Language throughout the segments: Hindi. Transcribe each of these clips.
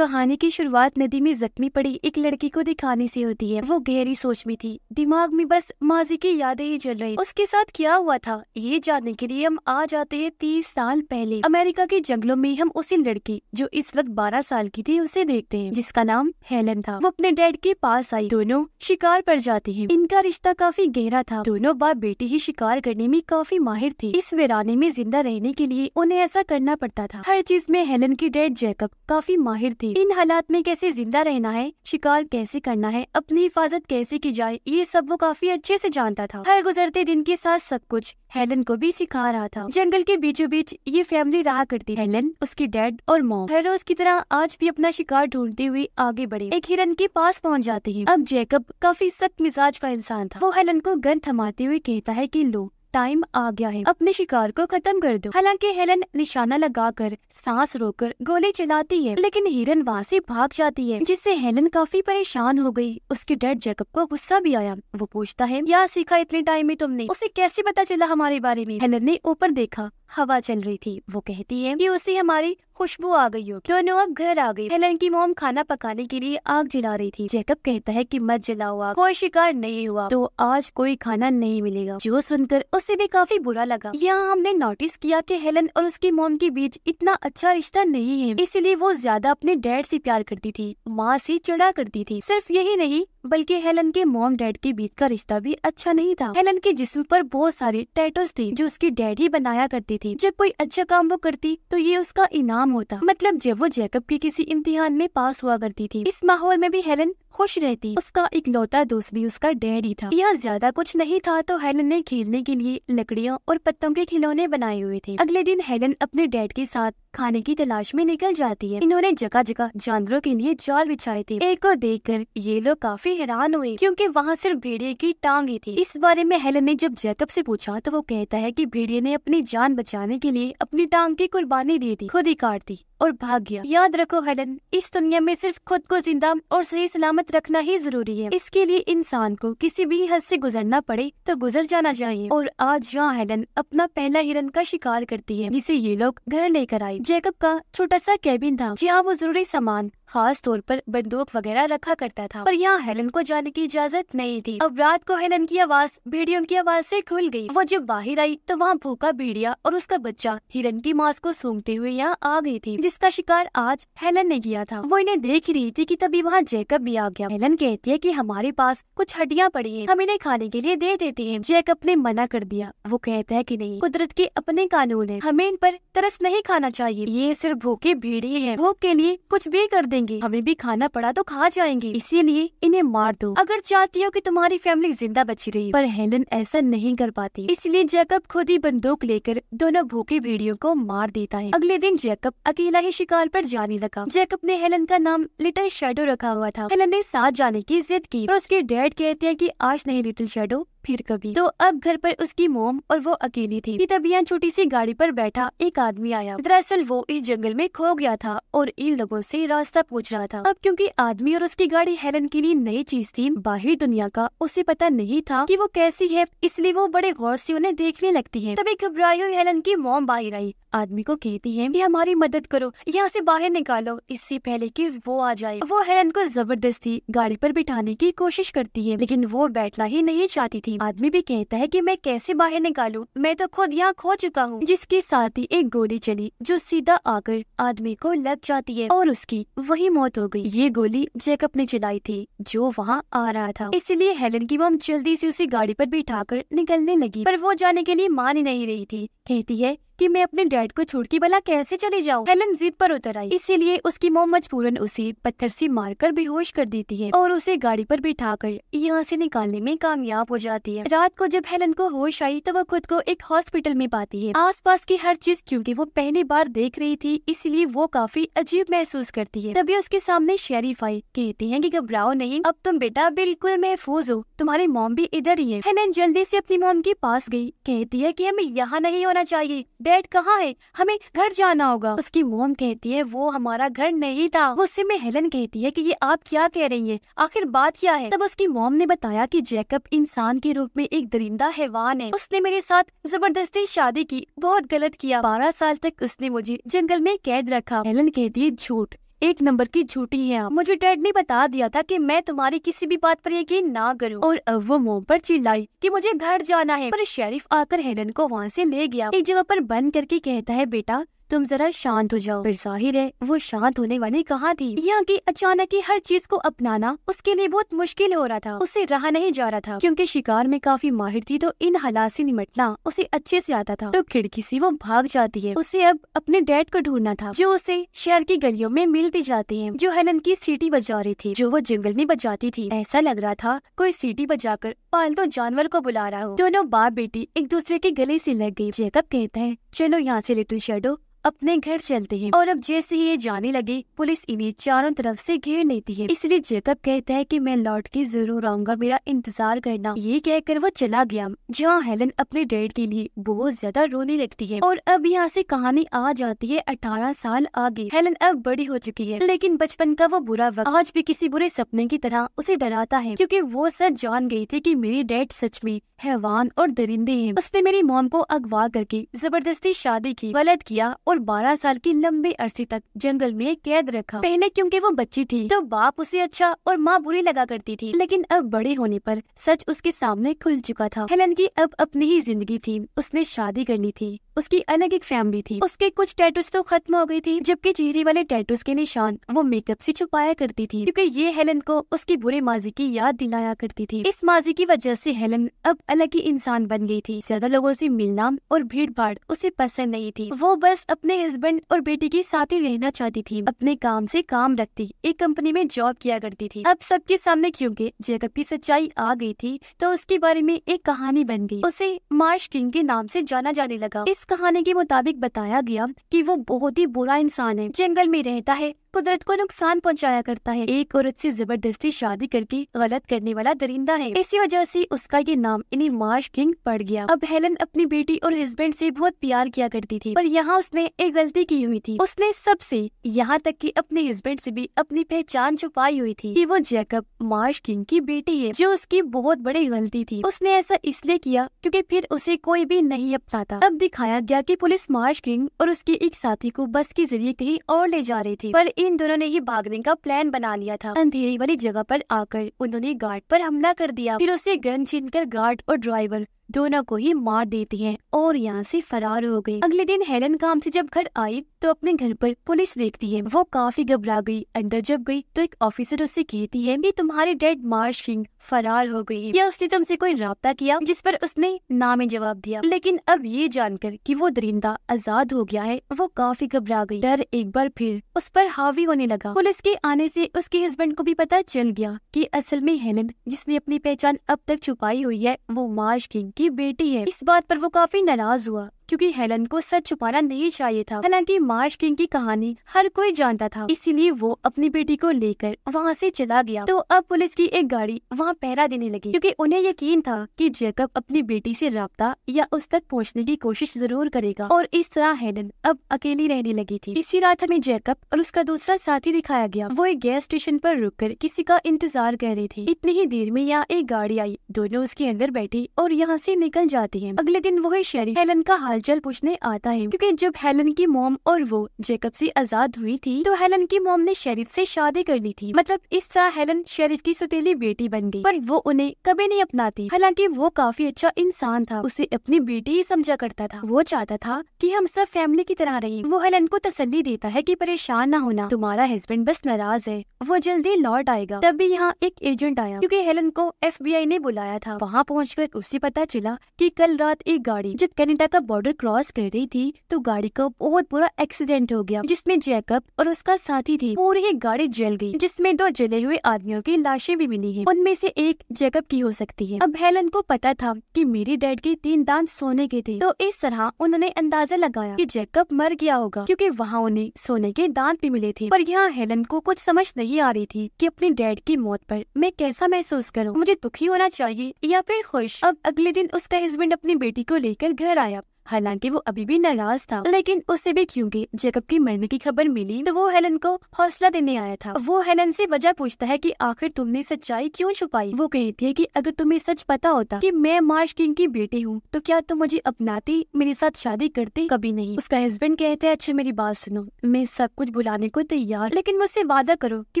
कहानी की शुरुआत नदी में जख्मी पड़ी एक लड़की को दिखाने से होती है वो गहरी सोच में थी दिमाग में बस माजी की यादें ही चल रही उसके साथ क्या हुआ था ये जानने के लिए हम आ जाते हैं तीस साल पहले अमेरिका के जंगलों में हम उसी लड़की जो इस वक्त बारह साल की थी उसे देखते हैं जिसका नाम हेलन था वो अपने डैड के पास आई दोनों शिकार पर जाते हैं इनका रिश्ता काफी गहरा था दोनों बाप बेटी ही शिकार करने में काफी माहिर थी इस वीराने में जिंदा रहने के लिए उन्हें ऐसा करना पड़ता था हर चीज में हेलन की डैड जैकब काफी माहिर थे नहीं इन हालात में कैसे जिंदा रहना है शिकार कैसे करना है अपनी हिफाजत कैसे की जाए ये सब वो काफी अच्छे से जानता था हर गुजरते दिन के साथ सब कुछ हेलन को भी सिखा रहा था जंगल के बीचों बीच ये फैमिली रहा करती हेलन उसकी डैड और मॉम हर रोज की तरह आज भी अपना शिकार ढूंढते हुए आगे बढ़े एक हिरन के पास पहुँच जाते हैं अब जैकब काफी सख्त मिजाज का इंसान था वो हेलन को गन थमाते हुए कहता है की लो टाइम आ गया है अपने शिकार को खत्म कर दो हालांकि हेलन निशाना लगाकर सांस रोककर गोली चलाती है लेकिन हिरन वहाँ से भाग जाती है जिससे हेलन काफी परेशान हो गई उसके डेड जैकब को गुस्सा भी आया वो पूछता है क्या सीखा इतने टाइम में तुमने उसे कैसे पता चला हमारे बारे में हेलन ने ऊपर देखा हवा चल रही थी वो कहती है कि उसे हमारी खुशबू आ गई होगी दोनों अब घर आ गई हेलन की मोम खाना पकाने के लिए आग जला रही थी जैकब कहता है कि मत जलाओ आग कोई शिकार नहीं हुआ तो आज कोई खाना नहीं मिलेगा जो सुनकर उसे भी काफी बुरा लगा यहाँ हमने नोटिस किया कि हेलन और उसकी मोम के बीच इतना अच्छा रिश्ता नहीं है इसलिए वो ज्यादा अपने डैड से प्यार करती थी माँ से चिड़ा करती थी सिर्फ यही नहीं बल्कि हेलन के मॉम डैड के बीच का रिश्ता भी अच्छा नहीं था हेलन के जिस्म पर बहुत सारे टैटोज थे जो उसकी डैड ही बनाया करती थी जब कोई अच्छा काम वो करती तो ये उसका इनाम होता मतलब जब वो जैकब के किसी इम्तिहान में पास हुआ करती थी इस माहौल में भी हेलन खुश रहती उसका एक लौता दोस्त भी उसका डैडी था यह ज्यादा कुछ नहीं था तो हेलन ने खेलने के लिए लकड़ियों और पत्तों के खिलौने बनाए हुए थे अगले दिन हेलन अपने डैड के साथ खाने की तलाश में निकल जाती है इन्होंने जगह जगह जानवरों के लिए जाल बिछाए थे एक को कर ये लोग काफी हैरान हुए क्योंकि वहाँ सिर्फ भेड़िए की टांग ही थी इस बारे में हेलन ने जब जैकब से पूछा तो वो कहता है कि भेड़िए ने अपनी जान बचाने के लिए अपनी टांग की कुर्बानी दी थी खुद ही काट दी और भाग गया याद रखो हेलन इस दुनिया में सिर्फ खुद को जिंदा और सही सलामत रखना ही जरूरी है इसके लिए इंसान को किसी भी हद से गुजरना पड़े तो गुजर जाना चाहिए और आज यहाँ हेलन अपना पहला हिरन का शिकार करती है जिसे ये लोग घर लेकर आए जेकब का छोटा सा कैबिन था जहाँ वो जरूरी सामान खास तौर पर बंदूक वगैरह रखा करता था पर यहाँ हेलन को जाने की इजाजत नहीं थी अब रात को हेलन की आवाज भेड़ियों की आवाज से खुल गई वो जब बाहर आई तो वहाँ भूखा भेड़िया और उसका बच्चा हिरन की मांस को सूंघते हुए यहाँ आ गई थी जिसका शिकार आज हेलन ने किया था वो इन्हें देख रही थी की तभी वहाँ जैकब भी आ गया हेलन कहती है की हमारे पास कुछ हड्डियाँ पड़ी है हम इन्हें खाने के लिए दे देते हैं जैकब ने मना कर दिया वो कहता है की नहीं कुदरत के अपने कानून है हमें इन पर तरस नहीं खाना चाहिए ये सिर्फ भूखे भेड़िए हैं भूख के लिए कुछ भी कर दे जाएंगी हमें भी खाना पड़ा तो खा जाएंगी इसीलिए इन्हें मार दो अगर चाहती हो कि तुम्हारी फैमिली जिंदा बची रही पर हेलन ऐसा नहीं कर पाती इसलिए जैकब खुद ही बंदूक लेकर दोनों भूखे भेड़ियों को मार देता है अगले दिन जैकब अकेला ही शिकार पर जाने लगा जैकब ने हेलन का नाम लिटिल शेडो रखा हुआ था हेलन ने साथ जाने की जिद की और उसके डैड कहते हैं कि आज नहीं लिटिल शेडो फिर कभी तो अब घर पर उसकी मोम और वो अकेली थी तब यहाँ छोटी सी गाड़ी पर बैठा एक आदमी आया दरअसल वो इस जंगल में खो गया था और इन लोगों से रास्ता पूछ रहा था अब क्योंकि आदमी और उसकी गाड़ी हेलन के लिए नई चीज थी बाहरी दुनिया का उसे पता नहीं था कि वो कैसी है इसलिए वो बड़े गौर से उन्हें देखने लगती है तभी घबराई हुई हेलन की मोम बाहर आई आदमी को कहती है की हमारी मदद करो यहाँ ऐसी बाहर निकालो इससे पहले की वो आ जाए वो हेलन को जबरदस्ती गाड़ी आरोप बिठाने की कोशिश करती है लेकिन वो बैठना ही नहीं चाहती थी थी आदमी भी कहता है कि मैं कैसे बाहर निकालूं मैं तो खुद यहाँ खो चुका हूँ जिसके साथ ही एक गोली चली जो सीधा आकर आदमी को लग जाती है और उसकी वही मौत हो गई ये गोली जैकब ने चलाई थी जो वहाँ आ रहा था इसलिए हेलन की मम जल्दी से उसी गाड़ी पर बिठा निकलने लगी पर वो जाने के लिए मान ही नहीं रही थी कहती है कि मैं अपने डैड को छोड़ के भला कैसे चले जाऊँ हेलन जिद पर उतर आई इसीलिए उसकी मोम मजबूरन उसे पत्थर से मारकर बेहोश कर देती है और उसे गाड़ी पर बिठाकर यहाँ से निकालने में कामयाब हो जाती है रात को जब हेलन को होश आई तो वह खुद को एक हॉस्पिटल में पाती है पास की हर चीज क्यूँकी वो पहली बार देख रही थी इसलिए वो काफी अजीब महसूस करती है तभी उसके सामने शेरीफ आई कहते हैं की घबराओ नहीं अब तुम बेटा बिल्कुल महफूज हो तुम्हारी मोम भी इधर ही है हेलन जल्दी ऐसी अपनी मोम के पास गयी कहती है की हमें यहाँ नहीं होना चाहिए डैड कहाँ है हमें घर जाना होगा उसकी मोम कहती है वो हमारा घर नहीं था गुस्से में हेलन कहती है कि ये आप क्या कह रही हैं आखिर बात क्या है तब उसकी मोम ने बताया कि जैकब इंसान के रूप में एक दरिंदा हैवान है उसने मेरे साथ जबरदस्ती शादी की बहुत गलत किया बारह साल तक उसने मुझे जंगल में कैद रखा हेलन कहती है झूठ एक नंबर की झूठी है आप मुझे डैड ने बता दिया था कि मैं तुम्हारी किसी भी बात पर यकीन ना करूं और अब वो मोम पर चिल्लाई कि मुझे घर जाना है पर शेरिफ आकर हेलन को वहाँ से ले गया एक जगह पर बंद करके कहता है बेटा तुम जरा शांत हो जाओ फिर जाहिर है वो शांत होने वाली कहाँ थी यहाँ की अचानक ही हर चीज को अपनाना उसके लिए बहुत मुश्किल हो रहा था उसे रहा नहीं जा रहा था क्योंकि शिकार में काफी माहिर थी तो इन हालात से निमटना उसे अच्छे से आता था तो खिड़की से वो भाग जाती है उसे अब अपने डैड को ढूंढना था जो उसे शहर की गलियों में मिल भी जाते हैं जो हेलन की सीटी बजा रही थी जो वो जंगल में बजाती थी ऐसा लग रहा था कोई सीटी बजा कर पालतू तो जानवर को बुला रहा हो दोनों बाप बेटी एक दूसरे के गले से लग गई जैकब कहते हैं चलो यहाँ से लिटिल शेडो अपने घर चलते हैं और अब जैसे ही ये जाने लगे पुलिस इन्हें चारों तरफ से घेर लेती है इसलिए जेकब कहता है कि मैं लौट के जरूर आऊंगा मेरा इंतजार करना ये कहकर वो चला गया जहाँ हेलन अपने डैड के लिए बहुत ज्यादा रोने लगती है और अब यहाँ से कहानी आ जाती है अठारह साल आगे हेलन अब बड़ी हो चुकी है लेकिन बचपन का वो बुरा वक्त आज भी किसी बुरे सपने की तरह उसे डराता है क्यूँकी वो सच जान गयी थी की मेरी डैड सच में हैवान और दरिंदे है उसने मेरी मोम को अगवा करके जबरदस्ती शादी की गलत किया और 12 साल की लंबे अरसे तक जंगल में कैद रखा पहले क्योंकि वो बच्ची थी तो बाप उसे अच्छा और माँ बुरी लगा करती थी लेकिन अब बड़े होने पर सच उसके सामने खुल चुका था हेलन की अब अपनी ही जिंदगी थी उसने शादी करनी थी उसकी अलग एक फैमिली थी उसके कुछ टैटूज तो खत्म हो गई थी जबकि चेहरे वाले टैटूज के निशान वो मेकअप से छुपाया करती थी क्योंकि ये हेलन को उसकी बुरे माजी की याद दिलाया करती थी इस माजी की वजह से हेलन अब अलग ही इंसान बन गई थी ज्यादा लोगों से मिलना और भीड़ भाड़ उसे पसंद नहीं थी वो बस अपने हस्बैंड और बेटी के साथ ही रहना चाहती थी अपने काम से काम रखती एक कंपनी में जॉब किया करती थी अब सबके सामने क्योंकि जेकब की सच्चाई आ गई थी तो उसके बारे में एक कहानी बन गई उसे मार्श किंग के नाम से जाना जाने लगा इस कहानी के मुताबिक बताया गया कि वो बहुत ही बुरा इंसान है जंगल में रहता है कुदरत को नुकसान पहुंचाया करता है एक औरत से जबरदस्ती शादी करके गलत करने वाला दरिंदा है इसी वजह से उसका ये नाम इन्हीं मार्श किंग पड़ गया अब हेलन अपनी बेटी और हस्बैंड से बहुत प्यार किया करती थी पर यहाँ उसने एक गलती की हुई थी उसने सबसे यहाँ तक कि अपने हस्बैंड से भी अपनी पहचान छुपाई हुई थी कि वो जैकब मार्श किंग की बेटी है जो उसकी बहुत बड़ी गलती थी उसने ऐसा इसलिए किया क्यूँकी फिर उसे कोई भी नहीं अपनाता अब दिखाया गया की पुलिस मार्श किंग और उसके एक साथी को बस के जरिए कहीं और ले जा रही थी पर इन दोनों ने ही भागने का प्लान बना लिया था अंधेरी वाली जगह पर आकर उन्होंने गार्ड पर हमला कर दिया फिर उसे गन छीन कर गार्ड और ड्राइवर दोनों को ही मार देती है और यहाँ से फरार हो गई अगले दिन हेलन काम से जब घर आई तो अपने घर पर पुलिस देखती है वो काफी घबरा गई अंदर जब गई तो एक ऑफिसर उससे कहती है कि तुम्हारी डेड मार्श किंग फरार हो गई है या उसने तुमसे कोई रब्ता किया जिस पर उसने नाम में जवाब दिया लेकिन अब ये जानकर की वो दरिंदा आजाद हो गया है वो काफी घबरा गई डर एक बार फिर उस पर हावी होने लगा पुलिस के आने ऐसी उसके हस्बैंड को भी पता चल गया की असल में हेलन जिसने अपनी पहचान अब तक छुपाई हुई है वो मार्श किंग उसकी बेटी है इस बात पर वो काफी नाराज हुआ क्योंकि हेलन को सच छुपाना नहीं चाहिए था हालांकि मार्श किंग की कहानी हर कोई जानता था इसीलिए वो अपनी बेटी को लेकर वहाँ से चला गया तो अब पुलिस की एक गाड़ी वहाँ पहरा देने लगी क्योंकि उन्हें यकीन था कि जैकब अपनी बेटी से रब्ता या उस तक पहुँचने की कोशिश जरूर करेगा और इस तरह हेलन अब अकेली रहने लगी थी इसी रात हमें जैकब और उसका दूसरा साथी दिखाया गया वो एक गैस स्टेशन पर कर किसी का इंतजार कर रहे थे इतनी ही देर में यहाँ एक गाड़ी आई दोनों उसके अंदर बैठी और यहाँ से निकल जाती है अगले दिन वही शहरी हेलन का हाल हालचाल पूछने आता है क्योंकि जब हेलन की मोम और वो जेकब से आजाद हुई थी तो हेलन की मोम ने शरीफ से शादी कर ली थी मतलब इस तरह हेलन शरीफ की सुतीली बेटी बन गई पर वो उन्हें कभी नहीं अपनाती हालांकि वो काफी अच्छा इंसान था उसे अपनी बेटी ही समझा करता था वो चाहता था कि हम सब फैमिली की तरह रहे वो हेलन को तसली देता है कि परेशान ना होना तुम्हारा हस्बैंड बस नाराज है वो जल्दी लौट आएगा तब भी यहाँ एक एजेंट आया क्योंकि हेलन को एफ ने बुलाया था वहाँ पहुँच उसे पता चला की कल रात एक गाड़ी जब कैनेडा का बॉर्डर बॉर्डर क्रॉस कर रही थी तो गाड़ी का बहुत बुरा एक्सीडेंट हो गया जिसमें जैकब और उसका साथी थी पूरी ही गाड़ी जल गई जिसमें दो जले हुए आदमियों की लाशें भी मिली हैं उनमें से एक जैकब की हो सकती है अब हेलन को पता था कि मेरी डैड के तीन दांत सोने के थे तो इस तरह उन्होंने अंदाजा लगाया कि जैकब मर गया होगा क्योंकि वहाँ उन्हें सोने के दांत भी मिले थे पर यहाँ हेलन को कुछ समझ नहीं आ रही थी कि अपने डैड की मौत पर मैं कैसा महसूस करूँ मुझे दुखी होना चाहिए या फिर खुश अब अगले दिन उसका हस्बैंड अपनी बेटी को लेकर घर आया हालांकि वो अभी भी नाराज था लेकिन उसे भी क्योंकि जेकब की मरने की खबर मिली तो वो हेलन को हौसला देने आया था वो हेलन से वजह पूछता है कि आखिर तुमने सच्चाई क्यों छुपाई वो कहती है कि अगर तुम्हें सच पता होता कि मैं मार्श किंग की बेटी हूँ तो क्या तुम मुझे अपनाती मेरे साथ शादी करती कभी नहीं उसका हस्बैंड कहते हैं अच्छा मेरी बात सुनो मैं सब कुछ बुलाने को तैयार लेकिन मुझसे वादा करो की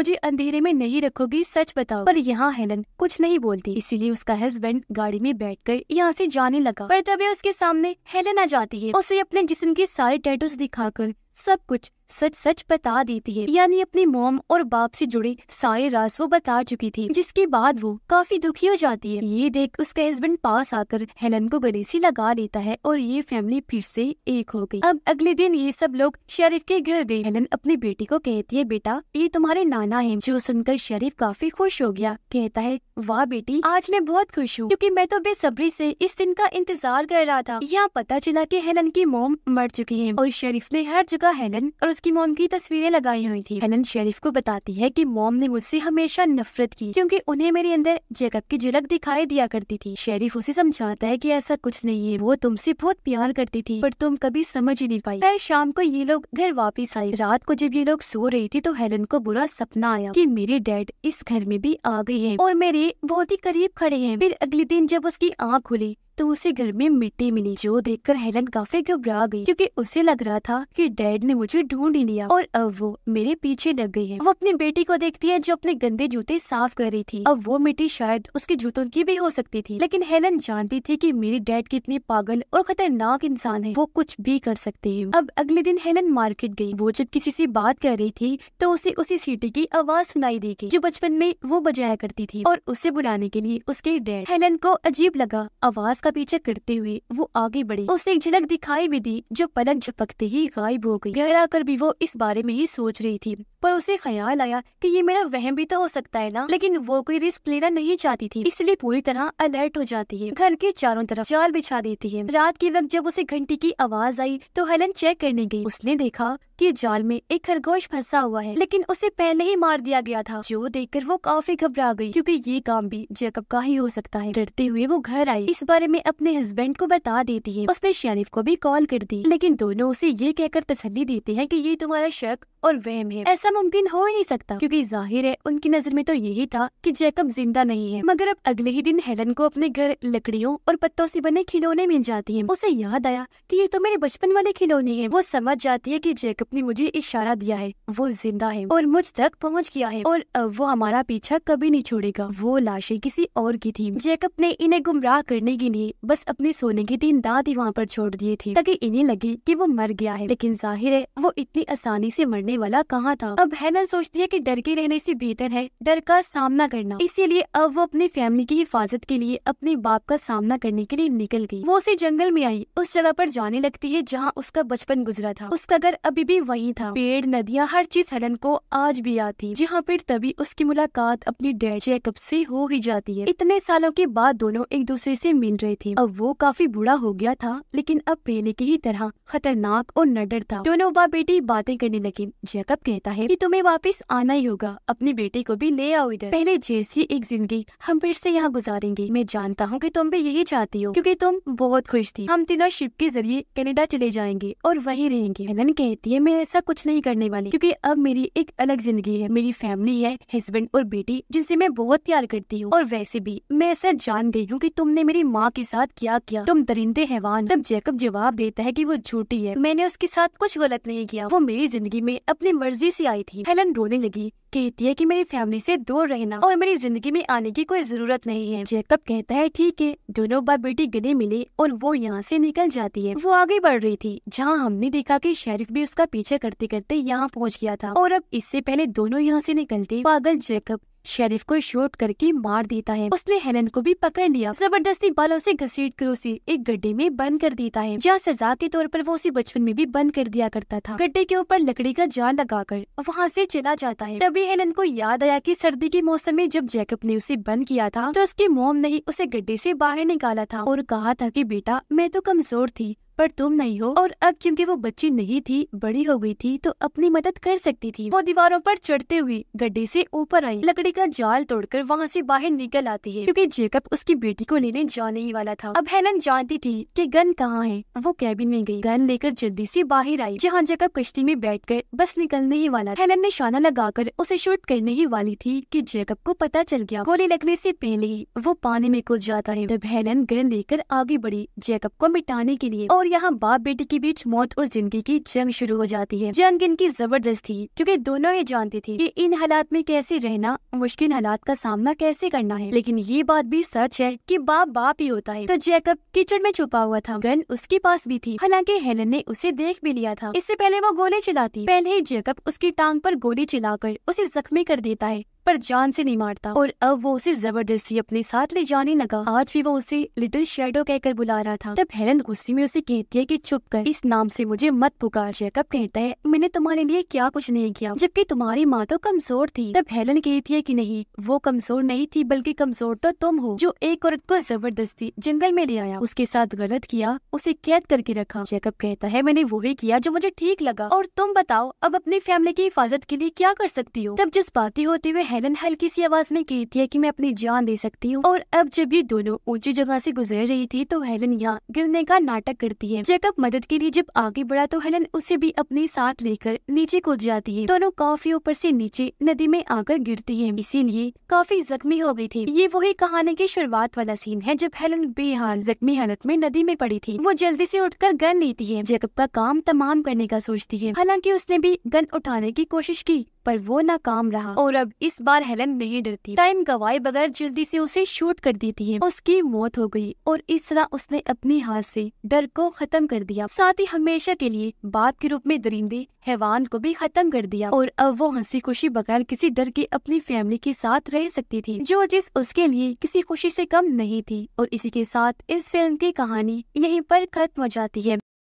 मुझे अंधेरे में नहीं रखोगी सच बताओ पर यहाँ हेलन कुछ नहीं बोलती इसीलिए उसका हस्बैंड गाड़ी में बैठ कर यहाँ जाने लगा पर तभी उसके सामने हेलन लेना चाहती है उसे अपने जिसम के सारी टैटूस दिखाकर सब कुछ सच सच बता देती है यानी अपनी मोम और बाप से जुड़े सारे राज वो बता चुकी थी जिसके बाद वो काफी दुखी हो जाती है ये देख उसका हस्बैंड पास आकर हेलन को गले से लगा लेता है और ये फैमिली फिर से एक हो गई अब अगले दिन ये सब लोग शरीफ के घर गए हेलन अपनी बेटी को कहती है बेटा ये तुम्हारे नाना है जो सुनकर शरीफ काफी खुश हो गया कहता है वाह बेटी आज मैं बहुत खुश हूँ क्यूँकी मैं तो बेसब्री से इस दिन का इंतजार कर रहा था यहाँ पता चला की हेलन की मोम मर चुकी है और शरीफ ने हर जगह हेलन और उसकी मोम की तस्वीरें लगाई हुई थी हेलन शेरिफ को बताती है कि मोम ने मुझसे हमेशा नफरत की क्योंकि उन्हें मेरे अंदर जेकब की झलक दिखाई दिया करती थी शेरिफ उसे समझाता है कि ऐसा कुछ नहीं है वो तुमसे बहुत प्यार करती थी पर तुम कभी समझ ही नहीं पाई शाम को ये लोग घर वापिस आए रात को जब ये लोग सो रही थी तो हेलन को बुरा सपना आया की मेरे डैड इस घर में भी आ गए है और मेरे बहुत ही करीब खड़े है फिर अगले दिन जब उसकी आँख खुली तो उसे घर में मिट्टी मिली जो देखकर हेलन काफी घबरा गई क्योंकि उसे लग रहा था कि डैड ने मुझे ढूंढ ही लिया और अब वो मेरे पीछे लग गई है वो अपनी बेटी को देखती है जो अपने गंदे जूते साफ कर रही थी अब वो मिट्टी शायद उसके जूतों की भी हो सकती थी लेकिन हेलन जानती थी की मेरे डैड कितने पागल और खतरनाक इंसान है वो कुछ भी कर सकते है अब अगले दिन हेलन मार्केट गयी वो जब किसी से बात कर रही थी तो उसे उसी सीटी की आवाज सुनाई दी गई जो बचपन में वो बजाया करती थी और उसे बुलाने के लिए उसके डैड हेलन को अजीब लगा आवाज उसका पीछे करते हुए वो आगे बढ़ी उसने एक झलक दिखाई भी दी जो पलक झपकते ही गायब हो गई घर आकर भी वो इस बारे में ही सोच रही थी पर उसे ख्याल आया कि ये मेरा वहम भी तो हो सकता है ना लेकिन वो कोई रिस्क लेना नहीं चाहती थी इसलिए पूरी तरह अलर्ट हो जाती है घर के चारों तरफ जाल बिछा देती है रात के वक्त जब उसे घंटी की आवाज आई तो हेलन चेक करने गई उसने देखा कि जाल में एक खरगोश फंसा हुआ है लेकिन उसे पहले ही मार दिया गया था जो कर वो काफी घबरा गयी क्यूँकी ये काम भी जेकब का ही हो सकता है डरते हुए वो घर आई इस बारे में में अपने हस्बैंड को बता देती है उसने शरीफ को भी कॉल कर दी लेकिन दोनों उसे ये कहकर तसली देते हैं कि ये तुम्हारा शक और वहम है ऐसा मुमकिन हो ही नहीं सकता क्योंकि जाहिर है उनकी नजर में तो यही था कि जैकब जिंदा नहीं है मगर अब अगले ही दिन हेलन को अपने घर लकड़ियों और पत्तों से बने खिलौने मिल जाती है उसे याद आया कि ये तो मेरे बचपन वाले खिलौने हैं वो समझ जाती है कि जैकब ने मुझे इशारा दिया है वो जिंदा है और मुझ तक पहुँच गया है और वो हमारा पीछा कभी नहीं छोड़ेगा वो लाशें किसी और की थी जैकब ने इन्हें गुमराह करने के लिए लिए बस अपने सोने की तीन दाँत ही वहाँ पर छोड़ दिए थे ताकि इन्हें लगे कि वो मर गया है लेकिन जाहिर है वो इतनी आसानी से मरने वाला कहाँ था अब हैनन सोचती है कि डर के रहने से बेहतर है डर का सामना करना इसीलिए अब वो अपनी फैमिली की हिफाजत के लिए अपने बाप का सामना करने के लिए निकल गयी वो उसे जंगल में आई उस जगह पर जाने लगती है जहाँ उसका बचपन गुजरा था उसका घर अभी भी वही था पेड़ नदियाँ हर चीज हेलन को आज भी आती जहाँ पर तभी उसकी मुलाकात अपनी डैड चेकअप से हो ही जाती है इतने सालों के बाद दोनों एक दूसरे से मिल रहे गए थे अब वो काफी बुरा हो गया था लेकिन अब पहले की ही तरह खतरनाक और नडर था दोनों बाप बेटी बातें करने लगी जैकब कहता है कि तुम्हें वापस आना ही होगा अपनी बेटी को भी ले आओ इधर पहले जैसी एक जिंदगी हम फिर से यहाँ गुजारेंगे मैं जानता हूँ कि तुम भी यही चाहती हो क्योंकि तुम बहुत खुश थी हम तीनों शिप के जरिए कनाडा चले जाएंगे और वहीं रहेंगे हेलन कहती है मैं ऐसा कुछ नहीं करने वाली क्योंकि अब मेरी एक अलग जिंदगी है मेरी फैमिली है हस्बैंड और बेटी जिनसे मैं बहुत प्यार करती हूँ और वैसे भी मैं ऐसा जान गई हूँ की तुमने मेरी माँ के के साथ क्या किया तुम दरिंदे हैवान तब जैकब जवाब देता है की वो झूठी है मैंने उसके साथ कुछ गलत नहीं किया वो मेरी जिंदगी में अपनी मर्जी ऐसी आई थी हेलन रोने लगी कहती है कि मेरी फैमिली से दूर रहना और मेरी जिंदगी में आने की कोई जरूरत नहीं है जैकब कहता है ठीक है दोनों बार बेटी गले मिले और वो यहाँ से निकल जाती है वो आगे बढ़ रही थी जहाँ हमने देखा कि शेरिफ भी उसका पीछा करते करते यहाँ पहुँच गया था और अब इससे पहले दोनों यहाँ से निकलते पागल जैकब शेरिफ को शूट करके मार देता है उसने हेलन को भी पकड़ लिया जबरदस्ती बालों से घसीट कर उसे एक गड्ढे में बंद कर देता है जहाँ सजा के तौर पर वो उसे बचपन में भी बंद कर दिया करता था गड्ढे के ऊपर लकड़ी का जाल लगाकर वहाँ से चला जाता है तभी हेलन को याद आया की सर्दी के मौसम में जब जैकब ने उसे बंद किया था तो उसके मोम ने उसे गड्ढे से बाहर निकाला था और कहा था की बेटा मैं तो कमजोर थी पर तुम नहीं हो और अब क्योंकि वो बच्ची नहीं थी बड़ी हो गई थी तो अपनी मदद कर सकती थी वो दीवारों पर चढ़ते हुए गड्ढे से ऊपर आई लकड़ी का जाल तोड़कर वहाँ से बाहर निकल आती है क्योंकि जेकब उसकी बेटी को लेने जाने ही वाला था अब हेलन जानती थी कि गन कहाँ है वो कैबिन में गई गन लेकर जल्दी से बाहर आई जहाँ जेकब कश्ती में बैठ कर बस निकलने ही वाला हेलन ने लगा लगाकर उसे शूट करने ही वाली थी कि जेकब को पता चल गया गोली लगने से पहले ही वो पानी में कूद जाता है तब हेलन गन लेकर आगे बढ़ी जेकब को मिटाने के लिए और यहाँ बाप बेटी के बीच मौत और जिंदगी की जंग शुरू हो जाती है जंग इनकी जबरदस्त थी क्योंकि दोनों ही जानती थी कि इन हालात में कैसे रहना मुश्किल हालात का सामना कैसे करना है लेकिन ये बात भी सच है कि बाप बाप ही होता है तो जैकब किचन में छुपा हुआ था गन उसके पास भी थी हालांकि हेलन ने उसे देख भी लिया था इससे पहले वो गोली चलाती पहले ही जैकब उसकी टांग पर गोली चलाकर उसे जख्मी कर देता है पर जान से नहीं मारता और अब वो उसे जबरदस्ती अपने साथ ले जाने लगा आज भी वो उसे लिटिल शेडो कहकर बुला रहा था तब हेलन गुस्से में उसे कहती है कि चुप कर इस नाम से मुझे मत पुकार जैकब कहता है मैंने तुम्हारे लिए क्या कुछ नहीं किया जबकि तुम्हारी माँ तो कमजोर थी तब हेलन कहती है की नहीं वो कमजोर नहीं थी बल्कि कमजोर तो तुम हो जो एक औरत को जबरदस्ती जंगल में ले आया उसके साथ गलत किया उसे कैद करके रखा जैकब कहता है मैंने वही किया जो मुझे ठीक लगा और तुम बताओ अब अपनी फैमिली की हिफाजत के लिए क्या कर सकती हो तब जिस बातें होते हुए हेलन हल्की सी आवाज में कहती है कि मैं अपनी जान दे सकती हूँ और अब जब ये दोनों ऊंची जगह से गुजर रही थी तो हेलन यहाँ गिरने का नाटक करती है जैकब मदद के लिए जब आगे बढ़ा तो हेलन उसे भी अपने साथ लेकर नीचे कूद जाती है दोनों काफी ऊपर से नीचे नदी में आकर गिरती है इसीलिए काफी जख्मी हो गई थी ये वही कहानी की शुरुआत वाला सीन है जब हेलन बेहाल जख्मी हालत में नदी में पड़ी थी वो जल्दी से उठकर गन लेती है जैकब का काम तमाम करने का सोचती है हालांकि उसने भी गन उठाने की कोशिश की पर वो नाकाम रहा और अब इस बार हेलन नहीं डरती टाइम गवाए बगैर जल्दी से उसे शूट कर देती है उसकी मौत हो गई और इस तरह उसने अपने हाथ से डर को खत्म कर दिया साथ ही हमेशा के लिए बाप के रूप में दरिंदे हैवान को भी खत्म कर दिया और अब वो हंसी खुशी बगैर किसी डर के अपनी फैमिली के साथ रह सकती थी जो जिस उसके लिए किसी खुशी से कम नहीं थी और इसी के साथ इस फिल्म की कहानी यहीं पर खत्म हो जाती है